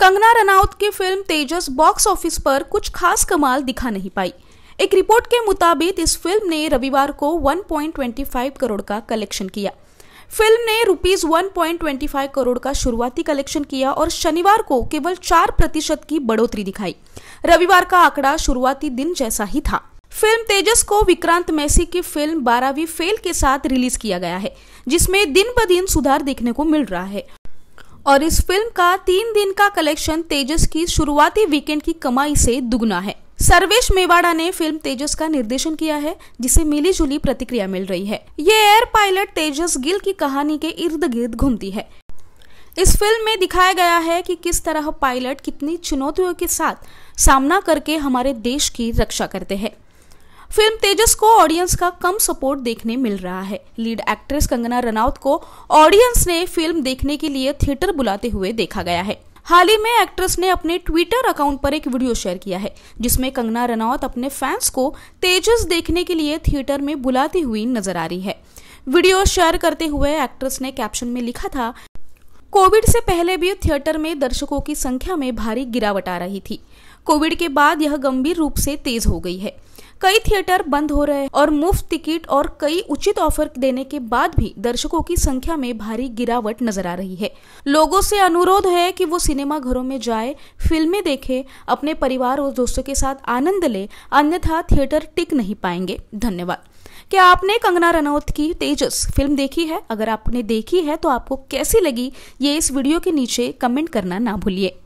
कंगना रनौत की फिल्म तेजस box office पर कुछ खास कमाल दिखा नहीं पाई एक रिपोर्ट के मुताबिक इस फिल्म ने रविवार को 1.25 करोड़ का कलेक्शन किया फिल्म ने रुपीज 1.25 करोड़ का शुरुआती कलेक्शन किया और शनिवार को केवल चार प्रतिशत की बढ़ोतरी दिखाई रविवार का आंकड़ा शुरुआती दिन जैसा ही था फिल्म तेजस को विक्रांत मैसी की फिल्म बारहवीं फेल के साथ रिलीज किया गया है जिसमें दिन ब दिन सुधार देखने को मिल रहा है और इस फिल्म का तीन दिन का कलेक्शन तेजस की शुरुआती वीकेंड की कमाई से दुगना है सर्वेश मेवाड़ा ने फिल्म तेजस का निर्देशन किया है जिसे मिली जुली प्रतिक्रिया मिल रही है ये एयर पायलट तेजस गिल की कहानी के इर्द गिर्द घूमती है इस फिल्म में दिखाया गया है कि किस तरह पायलट कितनी चुनौतियों के साथ सामना करके हमारे देश की रक्षा करते हैं फिल्म तेजस को ऑडियंस का कम सपोर्ट देखने मिल रहा है लीड एक्ट्रेस कंगना रनौत को ऑडियंस ने फिल्म देखने के लिए थिएटर बुलाते हुए देखा गया है हाल ही में एक्ट्रेस ने अपने ट्विटर अकाउंट पर एक वीडियो शेयर किया है जिसमें कंगना रनौत अपने फैंस को तेजस देखने के लिए थिएटर में बुलाती हुई नजर आ रही है वीडियो शेयर करते हुए एक्ट्रेस ने कैप्शन में लिखा था कोविड से पहले भी थिएटर में दर्शकों की संख्या में भारी गिरावट आ रही थी कोविड के बाद यह गंभीर रूप से तेज हो गई है कई थिएटर बंद हो रहे हैं और मुफ्त टिकट और कई उचित ऑफर देने के बाद भी दर्शकों की संख्या में भारी गिरावट नजर आ रही है लोगों से अनुरोध है कि वो सिनेमा घरों में जाए फिल्में देखें अपने परिवार और दोस्तों के साथ आनंद ले अन्यथा थिएटर टिक नहीं पाएंगे धन्यवाद क्या आपने कंगना रनौत की तेजस फिल्म देखी है अगर आपने देखी है तो आपको कैसी लगी ये इस वीडियो के नीचे कमेंट करना ना भूलिए